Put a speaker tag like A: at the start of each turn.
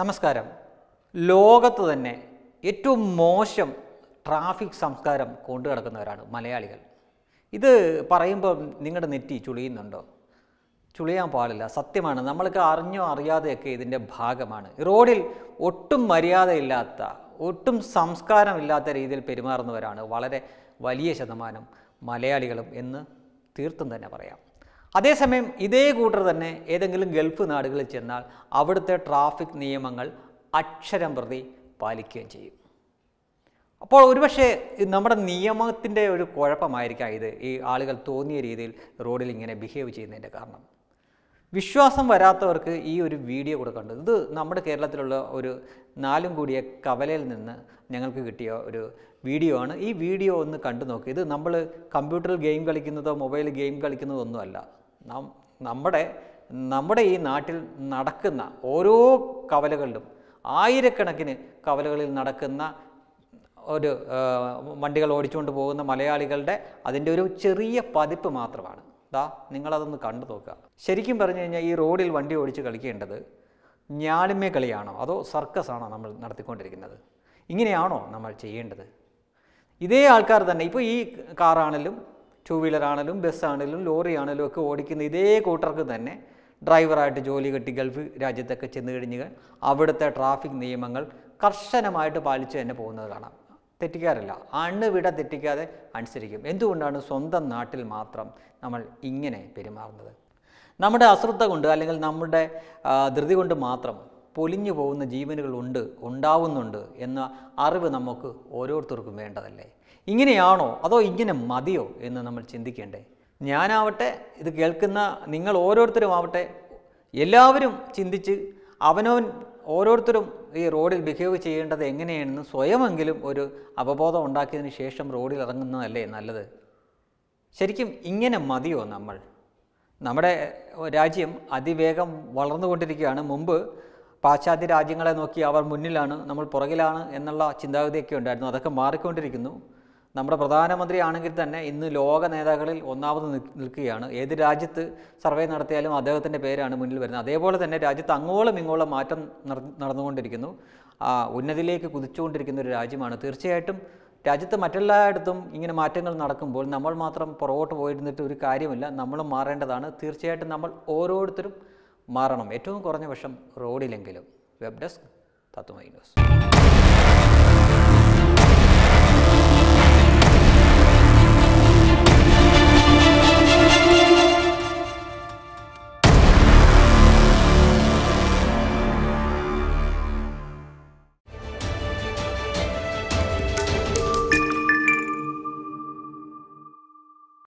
A: നമസ്കാരം ലോകത്ത് തന്നെ ഏറ്റവും മോശം ട്രാഫിക് സംസ്കാരം കൊണ്ടു കിടക്കുന്നവരാണ് മലയാളികൾ ഇത് പറയുമ്പോൾ നിങ്ങളുടെ നെറ്റി ചുളിയുന്നുണ്ടോ ചുളിയാൻ പാടില്ല സത്യമാണ് നമ്മൾക്ക് അറിഞ്ഞോ അറിയാതെയൊക്കെ ഇതിൻ്റെ ഭാഗമാണ് റോഡിൽ ഒട്ടും മര്യാദയില്ലാത്ത ഒട്ടും സംസ്കാരമില്ലാത്ത രീതിയിൽ പെരുമാറുന്നവരാണ് വളരെ വലിയ ശതമാനം മലയാളികളും എന്ന് തീർത്തും തന്നെ പറയാം അതേസമയം ഇതേ കൂട്ടർ തന്നെ ഏതെങ്കിലും ഗൾഫ് നാടുകളിൽ ചെന്നാൽ അവിടുത്തെ ട്രാഫിക് നിയമങ്ങൾ അക്ഷരം പ്രതി പാലിക്കുകയും ചെയ്യും അപ്പോൾ ഒരുപക്ഷെ നമ്മുടെ നിയമത്തിൻ്റെ ഒരു കുഴപ്പമായിരിക്കാം ഇത് ഈ ആളുകൾ തോന്നിയ രീതിയിൽ റോഡിൽ ഇങ്ങനെ ബിഹേവ് ചെയ്യുന്നതിൻ്റെ കാരണം വിശ്വാസം വരാത്തവർക്ക് ഈ ഒരു വീഡിയോ കൂടെ കണ്ടു ഇത് നമ്മുടെ കേരളത്തിലുള്ള ഒരു നാലും കൂടിയ കവലയിൽ നിന്ന് ഞങ്ങൾക്ക് കിട്ടിയ ഒരു വീഡിയോ ആണ് ഈ വീഡിയോ ഒന്ന് കണ്ടു നോക്കി ഇത് നമ്മൾ കമ്പ്യൂട്ടറിൽ ഗെയിം കളിക്കുന്നതോ മൊബൈൽ ഗെയിം കളിക്കുന്നതോ ഒന്നുമല്ല നമ്മുടെ നമ്മുടെ ഈ നാട്ടിൽ നടക്കുന്ന ഓരോ കവലകളിലും ആയിരക്കണക്കിന് കവലകളിൽ നടക്കുന്ന ഒരു വണ്ടികൾ ഓടിച്ചുകൊണ്ട് പോകുന്ന മലയാളികളുടെ അതിൻ്റെ ഒരു ചെറിയ പതിപ്പ് മാത്രമാണ് ദാ നിങ്ങളതൊന്ന് കണ്ടു നോക്കുക ശരിക്കും പറഞ്ഞു കഴിഞ്ഞാൽ ഈ റോഡിൽ വണ്ടി ഓടിച്ച് കളിക്കേണ്ടത് ഞാളിമേ കളിയാണോ അതോ സർക്കസ് ആണോ നമ്മൾ നടത്തിക്കൊണ്ടിരിക്കുന്നത് ഇങ്ങനെയാണോ നമ്മൾ ചെയ്യേണ്ടത് ഇതേ ആൾക്കാർ തന്നെ ഇപ്പോൾ ഈ കാറാണെങ്കിലും ടു വീലർ ആണെങ്കിലും ബസ്സാണെങ്കിലും ലോറി ആണെങ്കിലും ഒക്കെ ഓടിക്കുന്ന ഇതേ കൂട്ടർക്ക് തന്നെ ഡ്രൈവറായിട്ട് ജോലി കിട്ടി ഗൾഫ് രാജ്യത്തൊക്കെ ചെന്ന് കഴിഞ്ഞ് അവിടുത്തെ ട്രാഫിക് നിയമങ്ങൾ കർശനമായിട്ട് പാലിച്ച് തന്നെ പോകുന്നത് കാണാം തെറ്റിക്കാറില്ല അണുവിട തെറ്റിക്കാതെ അനുസരിക്കും എന്തുകൊണ്ടാണ് സ്വന്തം നാട്ടിൽ മാത്രം നമ്മൾ ഇങ്ങനെ പെരുമാറുന്നത് നമ്മുടെ അശ്രദ്ധ കൊണ്ട് അല്ലെങ്കിൽ നമ്മുടെ ധൃതി കൊണ്ട് മാത്രം പൊലിഞ്ഞു പോകുന്ന ജീവനുകളുണ്ട് ഉണ്ടാവുന്നുണ്ട് എന്ന അറിവ് നമുക്ക് ഓരോരുത്തർക്കും വേണ്ടതല്ലേ ഇങ്ങനെയാണോ അതോ ഇങ്ങനെ മതിയോ എന്ന് നമ്മൾ ചിന്തിക്കേണ്ടേ ഞാനാവട്ടെ ഇത് കേൾക്കുന്ന നിങ്ങൾ ഓരോരുത്തരും ആവട്ടെ എല്ലാവരും ചിന്തിച്ച് അവനവൻ ഓരോരുത്തരും ഈ റോഡിൽ ബിഹേവ് ചെയ്യേണ്ടത് എങ്ങനെയാണെന്ന് സ്വയമെങ്കിലും ഒരു അവബോധം ഉണ്ടാക്കിയതിന് ശേഷം റോഡിൽ ഇറങ്ങുന്നതല്ലേ നല്ലത് ശരിക്കും ഇങ്ങനെ മതിയോ നമ്മൾ നമ്മുടെ രാജ്യം അതിവേഗം വളർന്നുകൊണ്ടിരിക്കുകയാണ് മുമ്പ് പാശ്ചാത്യ രാജ്യങ്ങളെ നോക്കി അവർ മുന്നിലാണ് നമ്മൾ പുറകിലാണ് എന്നുള്ള ചിന്താഗതിയൊക്കെ ഉണ്ടായിരുന്നു അതൊക്കെ മാറിക്കൊണ്ടിരിക്കുന്നു നമ്മുടെ പ്രധാനമന്ത്രി ആണെങ്കിൽ തന്നെ ഇന്ന് ലോക നേതാക്കളിൽ ഒന്നാമത് നിൽക്കുകയാണ് ഏത് രാജ്യത്ത് സർവേ നടത്തിയാലും അദ്ദേഹത്തിൻ്റെ പേരാണ് മുന്നിൽ വരുന്നത് അതേപോലെ തന്നെ രാജ്യത്ത് അങ്ങോളം ഇങ്ങോളം മാറ്റം നടന്നുകൊണ്ടിരിക്കുന്നു ഉന്നതിയിലേക്ക് കുതിച്ചുകൊണ്ടിരിക്കുന്ന ഒരു രാജ്യമാണ് തീർച്ചയായിട്ടും രാജ്യത്ത് മറ്റെല്ലായിടത്തും ഇങ്ങനെ മാറ്റങ്ങൾ നടക്കുമ്പോൾ നമ്മൾ മാത്രം പുറകോട്ട് പോയിരുന്നിട്ട് ഒരു കാര്യമില്ല നമ്മളും മാറേണ്ടതാണ് തീർച്ചയായിട്ടും നമ്മൾ ഓരോരുത്തരും മാറണം ഏറ്റവും കുറഞ്ഞ വശം റോഡിലെങ്കിലും വെബ് ഡെസ്ക് തത്വമൈ ന്യൂസ്